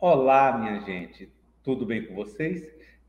Olá, minha gente, tudo bem com vocês?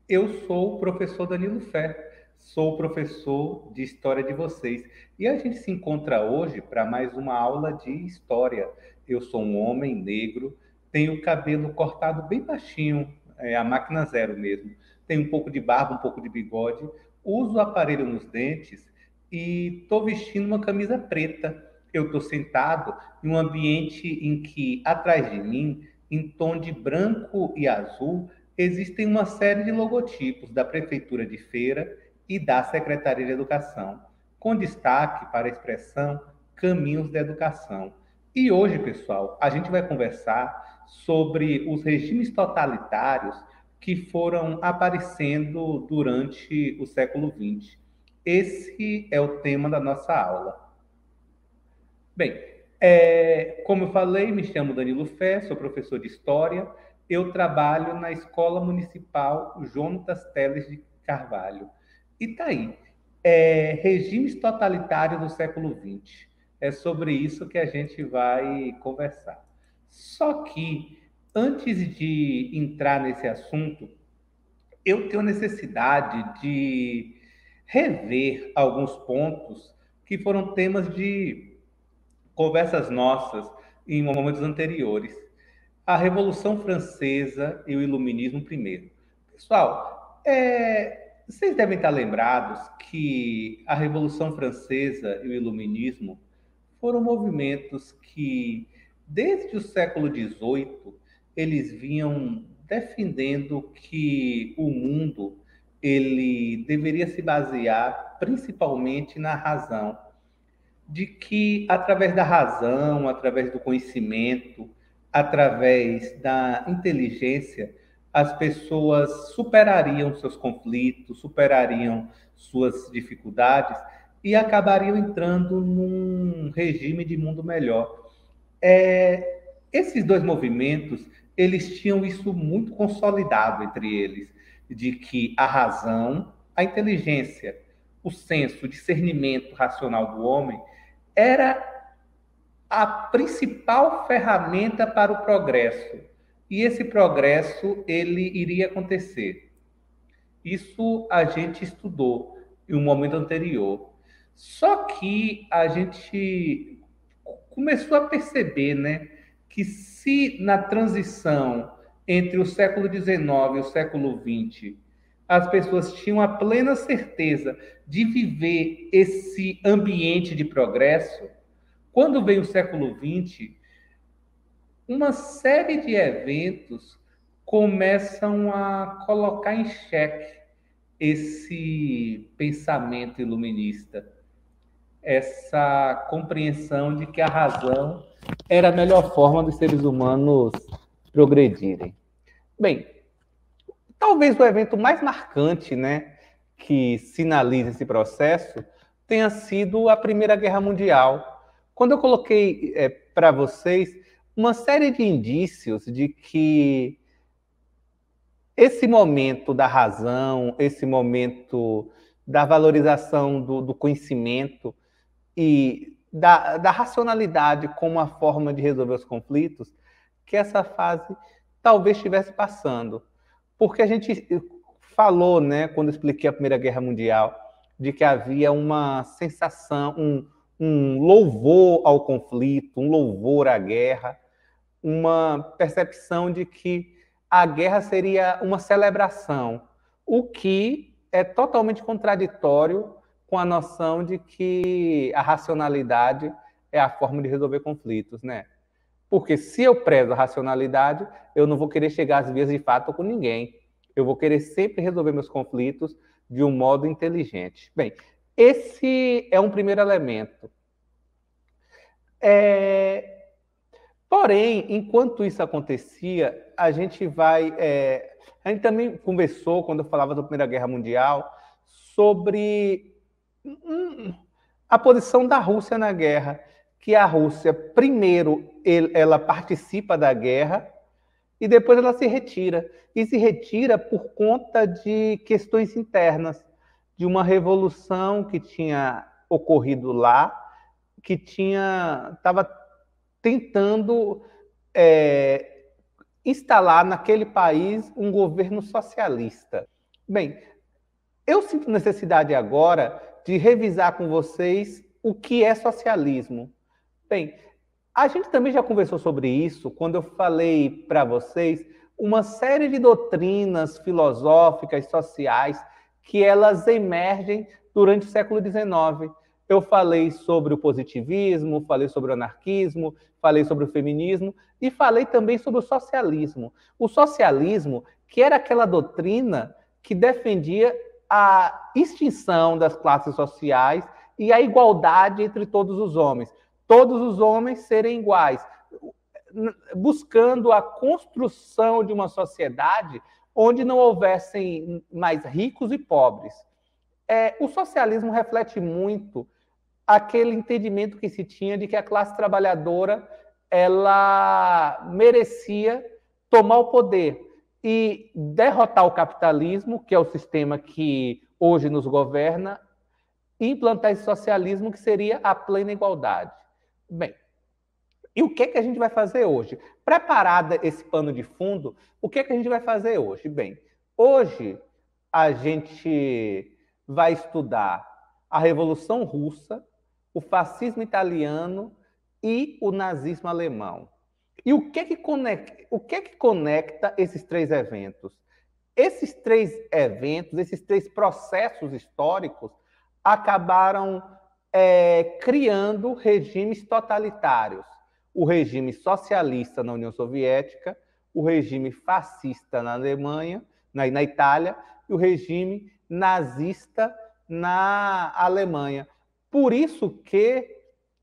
Eu sou o professor Danilo Fé, sou professor de História de vocês e a gente se encontra hoje para mais uma aula de História. Eu sou um homem negro, tenho o cabelo cortado bem baixinho, é a máquina zero mesmo, tenho um pouco de barba, um pouco de bigode, uso o aparelho nos dentes e estou vestindo uma camisa preta. Eu estou sentado em um ambiente em que, atrás de mim, em tom de branco e azul, existem uma série de logotipos da Prefeitura de Feira e da Secretaria de Educação, com destaque para a expressão Caminhos da Educação. E hoje, pessoal, a gente vai conversar sobre os regimes totalitários que foram aparecendo durante o século XX. Esse é o tema da nossa aula. Bem, é, como eu falei, me chamo Danilo Fé, sou professor de História. Eu trabalho na Escola Municipal Jonatas Teles de Carvalho. E tá aí. É, regimes totalitários do século XX. É sobre isso que a gente vai conversar. Só que, antes de entrar nesse assunto, eu tenho necessidade de rever alguns pontos que foram temas de conversas nossas em momentos anteriores. A Revolução Francesa e o Iluminismo primeiro. Pessoal, é, vocês devem estar lembrados que a Revolução Francesa e o Iluminismo foram movimentos que, desde o século XVIII, eles vinham defendendo que o mundo ele deveria se basear principalmente na razão de que, através da razão, através do conhecimento, através da inteligência, as pessoas superariam seus conflitos, superariam suas dificuldades e acabariam entrando num regime de mundo melhor. É, esses dois movimentos, eles tinham isso muito consolidado entre eles, de que a razão, a inteligência, o senso, o discernimento racional do homem, era a principal ferramenta para o progresso. E esse progresso ele iria acontecer. Isso a gente estudou em um momento anterior. Só que a gente começou a perceber, né, que se na transição entre o século XIX e o século XX as pessoas tinham a plena certeza de viver esse ambiente de progresso, quando vem o século XX, uma série de eventos começam a colocar em xeque esse pensamento iluminista, essa compreensão de que a razão era a melhor forma dos seres humanos progredirem. Bem, Talvez o evento mais marcante, né, que sinaliza esse processo tenha sido a Primeira Guerra Mundial. Quando eu coloquei é, para vocês uma série de indícios de que esse momento da razão, esse momento da valorização do, do conhecimento e da, da, racionalidade como a forma de resolver os conflitos, que essa fase talvez estivesse passando. Porque a gente falou, né, quando expliquei a Primeira Guerra Mundial, de que havia uma sensação, um, um louvor ao conflito, um louvor à guerra, uma percepção de que a guerra seria uma celebração, o que é totalmente contraditório com a noção de que a racionalidade é a forma de resolver conflitos, né? Porque se eu prezo a racionalidade, eu não vou querer chegar às vias de fato com ninguém. Eu vou querer sempre resolver meus conflitos de um modo inteligente. Bem, esse é um primeiro elemento. É... Porém, enquanto isso acontecia, a gente vai. É... A gente também conversou, quando eu falava da Primeira Guerra Mundial, sobre hum, a posição da Rússia na guerra que a Rússia, primeiro, ela participa da guerra e depois ela se retira. E se retira por conta de questões internas, de uma revolução que tinha ocorrido lá, que tinha estava tentando é, instalar naquele país um governo socialista. Bem, eu sinto necessidade agora de revisar com vocês o que é socialismo bem, A gente também já conversou sobre isso quando eu falei para vocês uma série de doutrinas filosóficas, sociais, que elas emergem durante o século XIX. Eu falei sobre o positivismo, falei sobre o anarquismo, falei sobre o feminismo e falei também sobre o socialismo. O socialismo, que era aquela doutrina que defendia a extinção das classes sociais e a igualdade entre todos os homens todos os homens serem iguais, buscando a construção de uma sociedade onde não houvessem mais ricos e pobres. É, o socialismo reflete muito aquele entendimento que se tinha de que a classe trabalhadora ela merecia tomar o poder e derrotar o capitalismo, que é o sistema que hoje nos governa, e implantar esse socialismo que seria a plena igualdade. Bem, e o que, que a gente vai fazer hoje? Preparada esse pano de fundo, o que, que a gente vai fazer hoje? Bem, hoje a gente vai estudar a Revolução Russa, o fascismo italiano e o nazismo alemão. E o que que conecta, o que que conecta esses três eventos? Esses três eventos, esses três processos históricos acabaram é, criando regimes totalitários. O regime socialista na União Soviética, o regime fascista na Alemanha, na, na Itália, e o regime nazista na Alemanha. Por isso que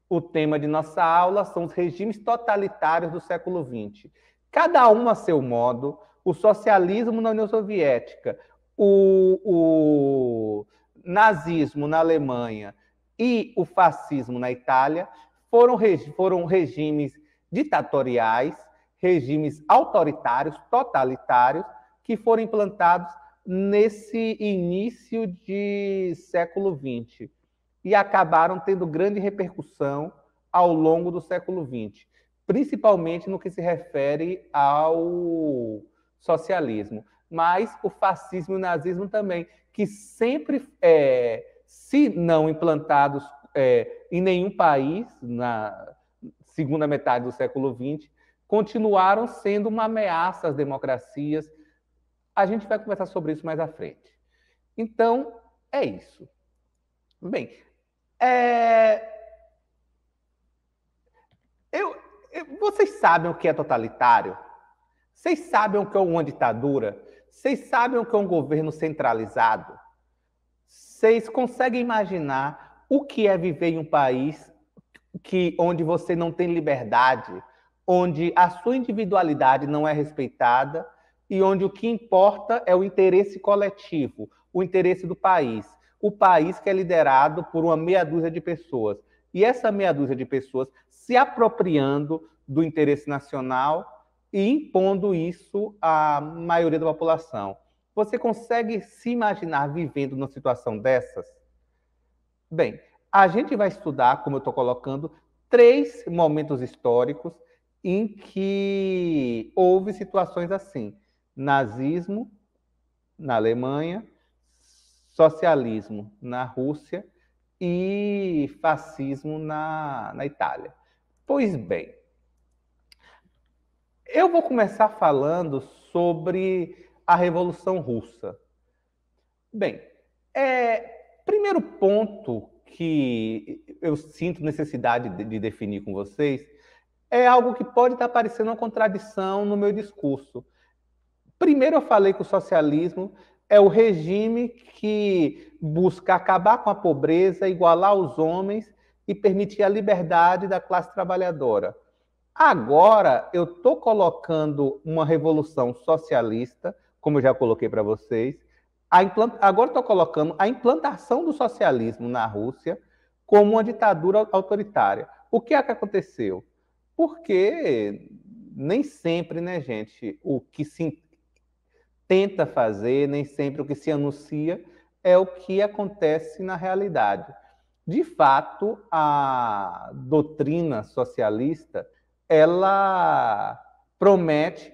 o tema de nossa aula são os regimes totalitários do século XX. Cada um a seu modo, o socialismo na União Soviética, o, o nazismo na Alemanha, e o fascismo na Itália foram, foram regimes ditatoriais, regimes autoritários, totalitários, que foram implantados nesse início de século XX e acabaram tendo grande repercussão ao longo do século XX, principalmente no que se refere ao socialismo, mas o fascismo e o nazismo também, que sempre é, se não implantados é, em nenhum país na segunda metade do século XX, continuaram sendo uma ameaça às democracias. A gente vai conversar sobre isso mais à frente. Então, é isso. Bem, é... Eu, eu, vocês sabem o que é totalitário? Vocês sabem o que é uma ditadura? Vocês sabem o que é um governo centralizado? Vocês conseguem imaginar o que é viver em um país que onde você não tem liberdade, onde a sua individualidade não é respeitada e onde o que importa é o interesse coletivo, o interesse do país, o país que é liderado por uma meia dúzia de pessoas. E essa meia dúzia de pessoas se apropriando do interesse nacional e impondo isso à maioria da população. Você consegue se imaginar vivendo numa situação dessas? Bem, a gente vai estudar, como eu estou colocando, três momentos históricos em que houve situações assim: nazismo na Alemanha, socialismo na Rússia e fascismo na, na Itália. Pois bem, eu vou começar falando sobre a Revolução Russa? Bem, é, primeiro ponto que eu sinto necessidade de, de definir com vocês é algo que pode estar parecendo uma contradição no meu discurso. Primeiro, eu falei que o socialismo é o regime que busca acabar com a pobreza, igualar os homens e permitir a liberdade da classe trabalhadora. Agora eu estou colocando uma revolução socialista como eu já coloquei para vocês, agora estou colocando a implantação do socialismo na Rússia como uma ditadura autoritária. O que é que aconteceu? Porque nem sempre, né, gente, o que se tenta fazer, nem sempre o que se anuncia é o que acontece na realidade. De fato, a doutrina socialista, ela promete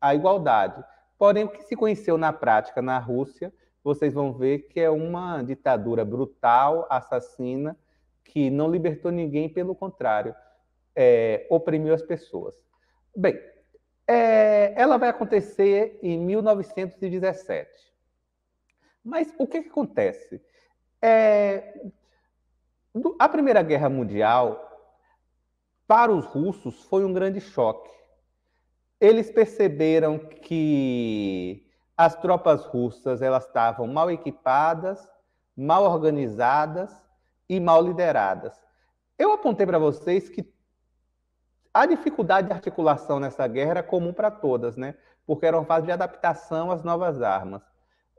a igualdade. Porém, o que se conheceu na prática na Rússia, vocês vão ver que é uma ditadura brutal, assassina, que não libertou ninguém, pelo contrário, é, oprimiu as pessoas. Bem, é, ela vai acontecer em 1917. Mas o que, que acontece? É, do, a Primeira Guerra Mundial, para os russos, foi um grande choque eles perceberam que as tropas russas elas estavam mal equipadas, mal organizadas e mal lideradas. Eu apontei para vocês que a dificuldade de articulação nessa guerra era comum para todas, né? Porque era uma fase de adaptação às novas armas.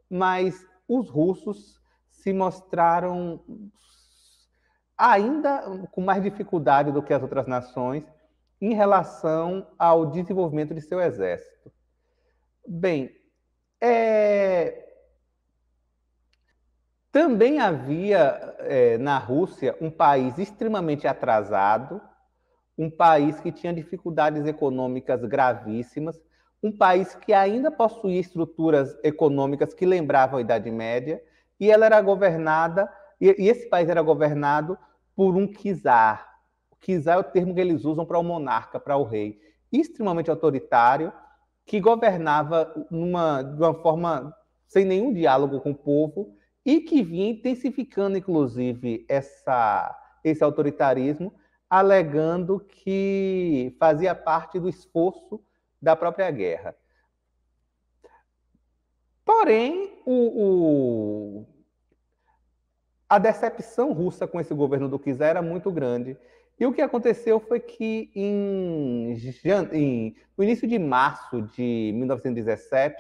Mas os russos se mostraram ainda com mais dificuldade do que as outras nações em relação ao desenvolvimento de seu exército. Bem, é... também havia é, na Rússia um país extremamente atrasado, um país que tinha dificuldades econômicas gravíssimas, um país que ainda possuía estruturas econômicas que lembravam a Idade Média, e ela era governada, e, esse país era governado por um czar, Kizar é o termo que eles usam para o monarca, para o rei, extremamente autoritário, que governava numa, de uma forma sem nenhum diálogo com o povo e que vinha intensificando, inclusive, essa, esse autoritarismo, alegando que fazia parte do esforço da própria guerra. Porém, o, o, a decepção russa com esse governo do Kizar era muito grande. E o que aconteceu foi que em, em, no início de março de 1917,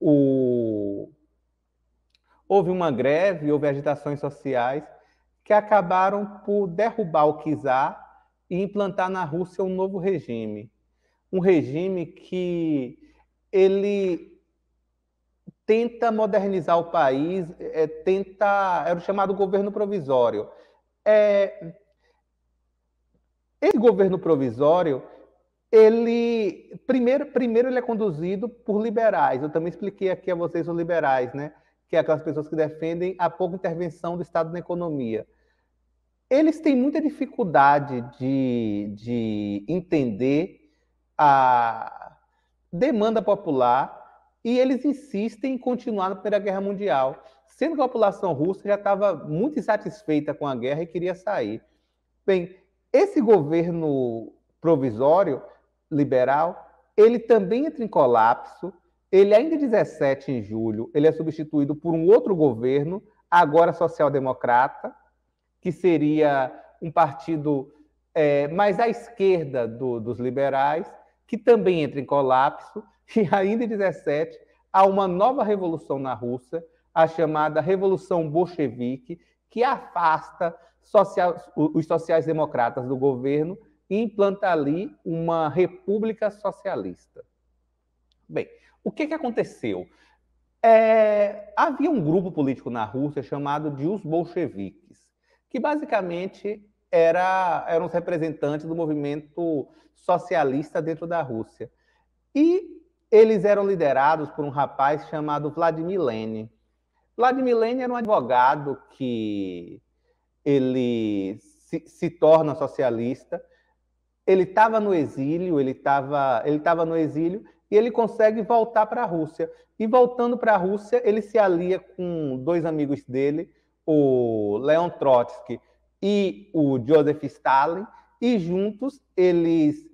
o, houve uma greve, houve agitações sociais que acabaram por derrubar o czar e implantar na Rússia um novo regime. Um regime que ele tenta modernizar o país, é, tenta, era o chamado governo provisório. É, esse governo provisório, ele primeiro, primeiro ele é conduzido por liberais. Eu também expliquei aqui a vocês os liberais, né? Que é aquelas pessoas que defendem a pouca intervenção do Estado na economia. Eles têm muita dificuldade de, de entender a demanda popular e eles insistem em continuar na Primeira Guerra Mundial, sendo que a população russa já estava muito insatisfeita com a guerra e queria sair. Bem, esse governo provisório, liberal, ele também entra em colapso. Ele ainda 17 é em julho, ele é substituído por um outro governo, agora social-democrata, que seria um partido é, mais à esquerda do, dos liberais, que também entra em colapso. E ainda em 17 há uma nova revolução na Rússia, a chamada Revolução Bolchevique, que afasta social, os sociais-democratas do governo e implanta ali uma república socialista. Bem, o que, que aconteceu? É, havia um grupo político na Rússia chamado de os bolcheviques, que basicamente era, eram os representantes do movimento socialista dentro da Rússia. E eles eram liderados por um rapaz chamado Vladimir Lenin. Vladimir Lenin era um advogado que ele se, se torna socialista, ele estava no exílio, ele estava ele tava no exílio e ele consegue voltar para a Rússia. E voltando para a Rússia, ele se alia com dois amigos dele, o Leon Trotsky e o Joseph Stalin, e juntos eles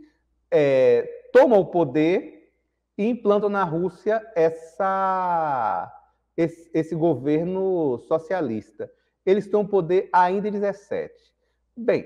é, tomam o poder e implantam na Rússia essa esse, esse governo socialista. Eles estão no poder ainda em 17. Bem,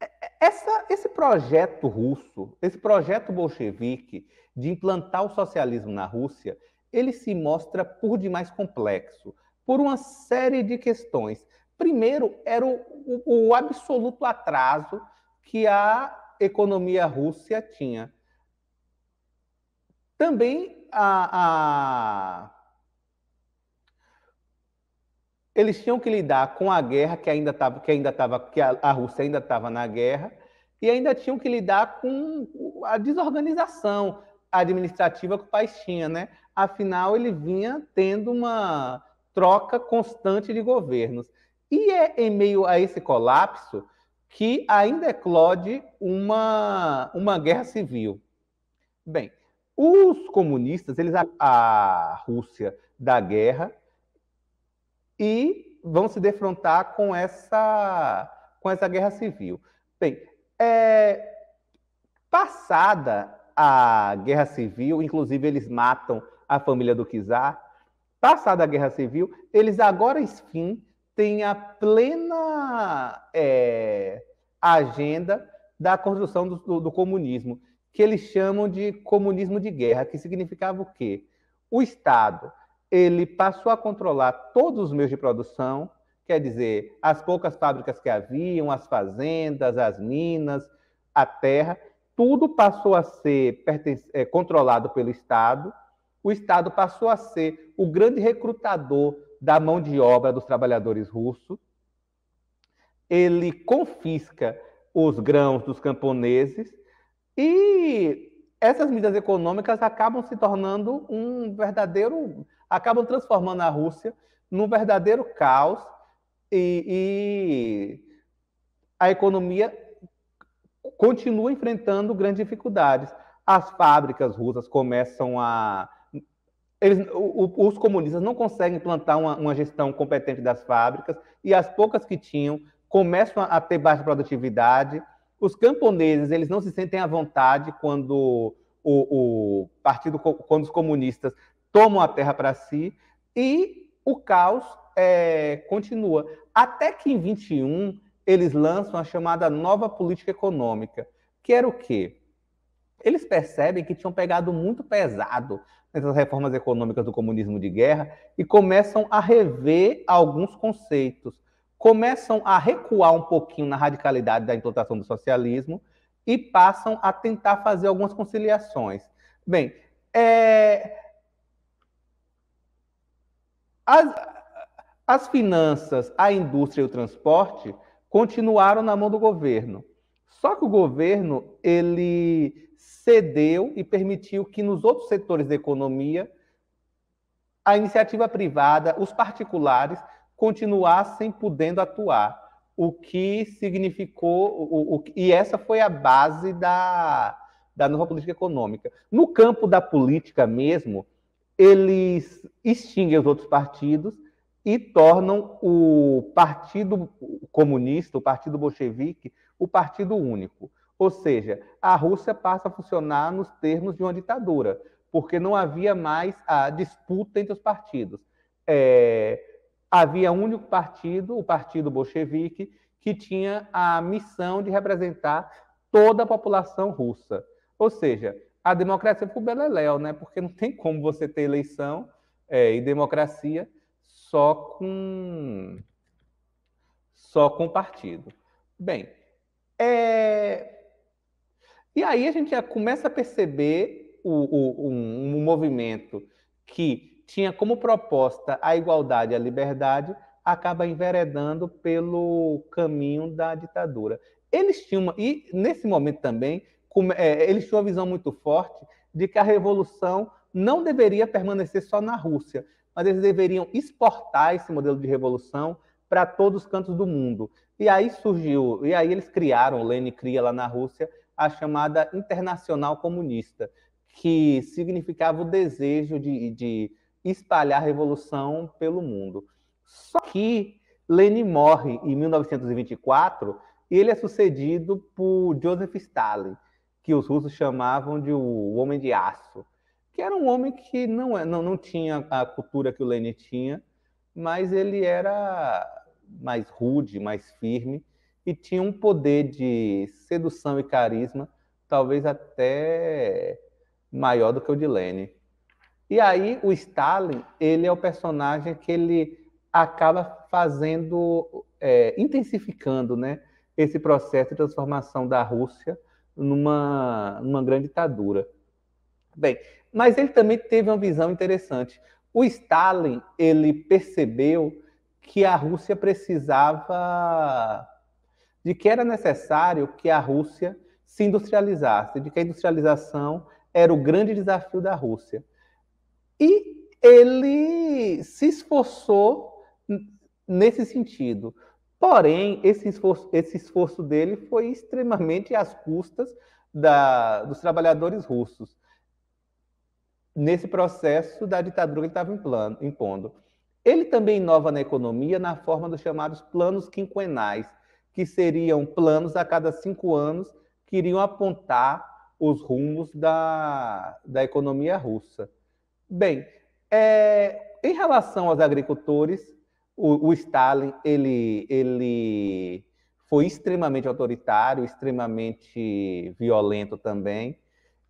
é, é, essa, esse projeto russo, esse projeto bolchevique de implantar o socialismo na Rússia, ele se mostra por demais complexo, por uma série de questões. Primeiro, era o, o, o absoluto atraso que a economia russa tinha. Também a, a... eles tinham que lidar com a guerra que ainda estava, que ainda estava, que a, a Rússia ainda estava na guerra e ainda tinham que lidar com a desorganização administrativa que o país tinha, né? Afinal, ele vinha tendo uma troca constante de governos. E é em meio a esse colapso que ainda eclode é uma, uma guerra civil. Bem, os comunistas, eles a, a Rússia da guerra e vão se defrontar com essa com essa guerra civil. Bem, é, passada a guerra civil, inclusive eles matam a família do Kizar. Passada a guerra civil, eles agora, enfim, têm a plena é, agenda da construção do, do, do comunismo que eles chamam de comunismo de guerra, que significava o quê? O Estado ele passou a controlar todos os meios de produção, quer dizer, as poucas fábricas que haviam, as fazendas, as minas, a terra, tudo passou a ser é, controlado pelo Estado. O Estado passou a ser o grande recrutador da mão de obra dos trabalhadores russos. Ele confisca os grãos dos camponeses e essas medidas econômicas acabam se tornando um verdadeiro. acabam transformando a Rússia num verdadeiro caos e, e a economia continua enfrentando grandes dificuldades. As fábricas russas começam a. Eles, o, os comunistas não conseguem implantar uma, uma gestão competente das fábricas e as poucas que tinham começam a ter baixa produtividade os camponeses, eles não se sentem à vontade quando o, o partido, quando os comunistas tomam a terra para si e o caos é, continua. Até que em 21 eles lançam a chamada nova política econômica, que era o quê? Eles percebem que tinham pegado muito pesado nessas reformas econômicas do comunismo de guerra e começam a rever alguns conceitos começam a recuar um pouquinho na radicalidade da implantação do socialismo e passam a tentar fazer algumas conciliações. Bem, é... as, as finanças, a indústria e o transporte continuaram na mão do governo. Só que o governo ele cedeu e permitiu que nos outros setores da economia a iniciativa privada, os particulares continuassem podendo atuar. O que significou, o, o, e essa foi a base da, da nova política econômica. No campo da política mesmo, eles extinguem os outros partidos e tornam o Partido Comunista, o Partido Bolchevique, o partido único. Ou seja, a Rússia passa a funcionar nos termos de uma ditadura, porque não havia mais a disputa entre os partidos. É, havia um único partido, o Partido Bolchevique, que tinha a missão de representar toda a população russa. Ou seja, a democracia ficou beleléu, né? porque não tem como você ter eleição é, e democracia só com só com partido. Bem, é... e aí a gente já começa a perceber o, o um, um movimento que tinha como proposta a igualdade e a liberdade, acaba enveredando pelo caminho da ditadura. Eles tinham, uma, e nesse momento também, é, eles tinham uma visão muito forte de que a revolução não deveria permanecer só na Rússia, mas eles deveriam exportar esse modelo de revolução para todos os cantos do mundo. E aí surgiu, e aí eles criaram, Lenin cria lá na Rússia, a chamada Internacional Comunista, que significava o desejo de, de espalhar revolução pelo mundo. Só que Lenin morre em 1924 e ele é sucedido por Joseph Stalin, que os russos chamavam de o Homem de Aço, que era um homem que não, é, não, não tinha a cultura que o Lenin tinha, mas ele era mais rude, mais firme e tinha um poder de sedução e carisma, talvez até maior do que o de Lenin. E aí o Stalin, ele é o personagem que ele acaba fazendo, é, intensificando, né, esse processo de transformação da Rússia numa, numa grande ditadura. Bem, mas ele também teve uma visão interessante. O Stalin, ele percebeu que a Rússia precisava de que era necessário que a Rússia se industrializasse, de que a industrialização era o grande desafio da Rússia. E ele se esforçou nesse sentido. Porém, esse esforço, esse esforço dele foi extremamente às custas da, dos trabalhadores russos. Nesse processo da ditadura que ele estava impondo. Ele também inova na economia na forma dos chamados planos quinquenais, que seriam planos a cada cinco anos que iriam apontar os rumos da, da economia russa. Bem, é, em relação aos agricultores, o, o Stalin ele, ele foi extremamente autoritário, extremamente violento também,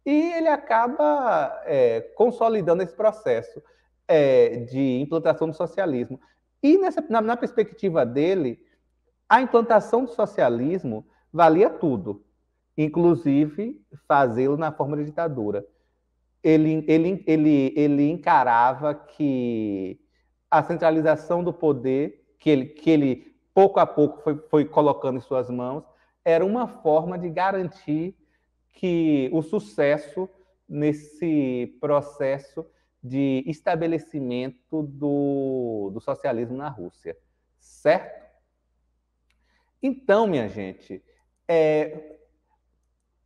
e ele acaba é, consolidando esse processo é, de implantação do socialismo. E nessa, na, na, perspectiva dele, a implantação do socialismo valia tudo, inclusive fazê-lo na forma de ditadura ele, ele, ele, ele encarava que a centralização do poder, que ele, que ele pouco a pouco foi, foi colocando em suas mãos, era uma forma de garantir que o sucesso nesse processo de estabelecimento do, do socialismo na Rússia, certo? Então, minha gente, é,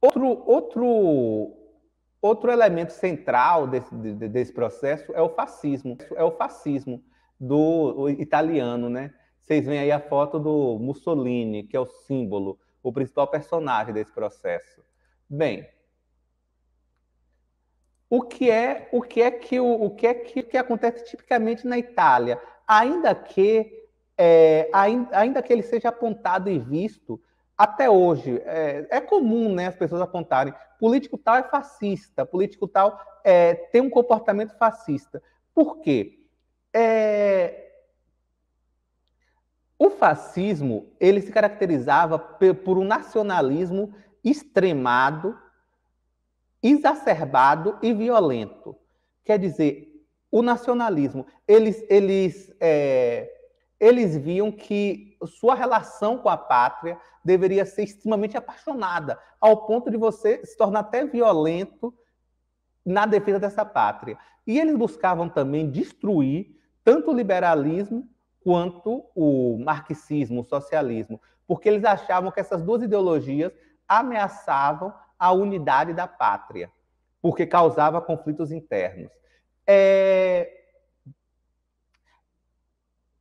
outro, outro, Outro elemento central desse, desse processo é o fascismo. É o fascismo do italiano, né? Vocês veem aí a foto do Mussolini, que é o símbolo, o principal personagem desse processo. Bem, o que é o que é que o, o que é que, que acontece tipicamente na Itália, ainda que é, ainda, ainda que ele seja apontado e visto até hoje é, é comum, né, as pessoas apontarem político tal é fascista, político tal é, tem um comportamento fascista. Por quê? É... O fascismo ele se caracterizava por um nacionalismo extremado, exacerbado e violento. Quer dizer, o nacionalismo eles, eles é eles viam que sua relação com a pátria deveria ser extremamente apaixonada, ao ponto de você se tornar até violento na defesa dessa pátria. E eles buscavam também destruir tanto o liberalismo quanto o marxismo, o socialismo, porque eles achavam que essas duas ideologias ameaçavam a unidade da pátria, porque causava conflitos internos. É,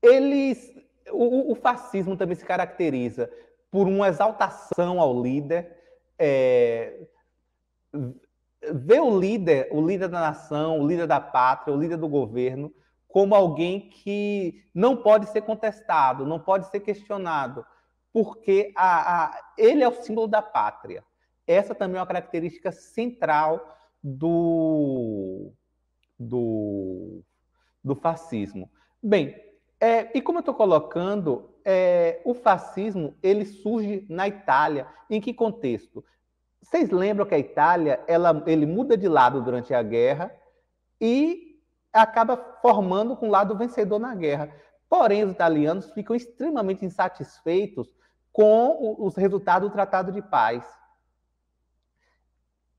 eles o, o, fascismo também se caracteriza por uma exaltação ao líder, é, o líder, o líder da nação, o líder da pátria, o líder do governo, como alguém que não pode ser contestado, não pode ser questionado, porque a, a, ele é o símbolo da pátria. Essa também é uma característica central do, do, do fascismo. Bem, é, e como eu estou colocando, é, o fascismo ele surge na Itália. Em que contexto? Vocês lembram que a Itália ela, ele muda de lado durante a guerra e acaba formando com um lado vencedor na guerra. Porém, os italianos ficam extremamente insatisfeitos com os resultados do Tratado de Paz.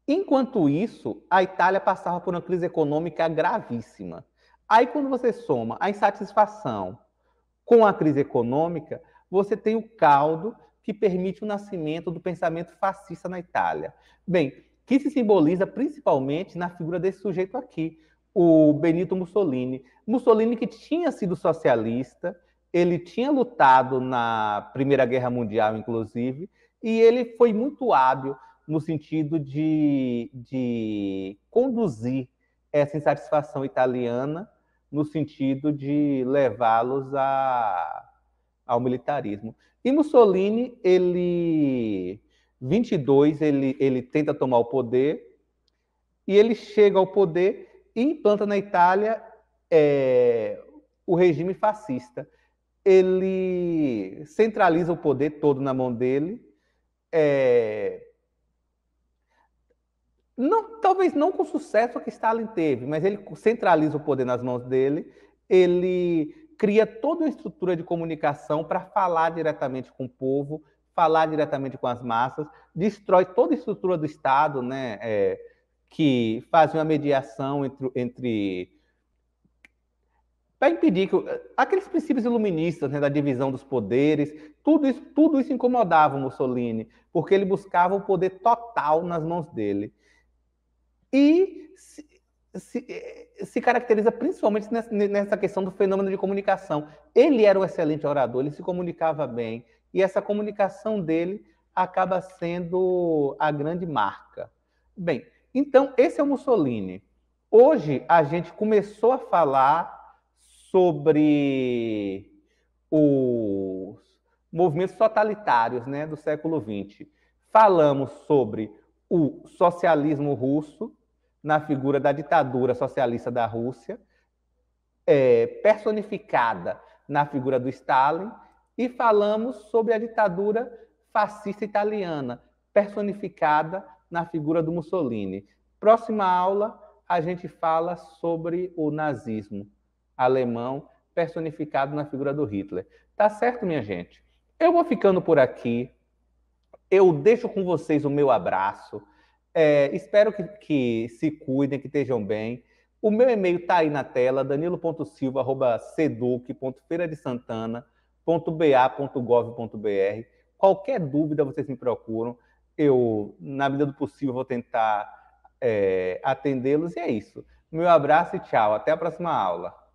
Enquanto isso, a Itália passava por uma crise econômica gravíssima. Aí, quando você soma a insatisfação com a crise econômica, você tem o caldo que permite o nascimento do pensamento fascista na Itália. Bem, que se simboliza principalmente na figura desse sujeito aqui, o Benito Mussolini. Mussolini que tinha sido socialista, ele tinha lutado na Primeira Guerra Mundial, inclusive, e ele foi muito hábil no sentido de, de conduzir essa insatisfação italiana no sentido de levá-los a, ao militarismo. E Mussolini, ele 22, ele, ele tenta tomar o poder e ele chega ao poder e implanta na Itália é, o regime fascista. Ele centraliza o poder todo na mão dele, é, não, talvez não com o sucesso que Stalin teve, mas ele centraliza o poder nas mãos dele, ele cria toda uma estrutura de comunicação para falar diretamente com o povo, falar diretamente com as massas, destrói toda a estrutura do Estado, né, é, que faz uma mediação entre, entre para impedir que aqueles princípios iluministas né, da divisão dos poderes, tudo isso, tudo isso incomodava o Mussolini, porque ele buscava o poder total nas mãos dele e se, se, se caracteriza principalmente nessa, nessa questão do fenômeno de comunicação. Ele era um excelente orador, ele se comunicava bem, e essa comunicação dele acaba sendo a grande marca. Bem, então esse é o Mussolini. Hoje a gente começou a falar sobre os movimentos totalitários né, do século XX. Falamos sobre o socialismo russo, na figura da ditadura socialista da Rússia, é, personificada na figura do Stalin, e falamos sobre a ditadura fascista italiana, personificada na figura do Mussolini. Próxima aula, a gente fala sobre o nazismo alemão, personificado na figura do Hitler. Tá certo, minha gente? Eu vou ficando por aqui. Eu deixo com vocês o meu abraço. É, espero que, que, se cuidem, que estejam bem. O meu e-mail está aí na tela, danilo.silva.seduc.feiradesantana.ba.gov.br. Qualquer dúvida, vocês me procuram. Eu, na medida do possível, vou tentar é, atendê-los. E é isso. Meu abraço e tchau. Até a próxima aula.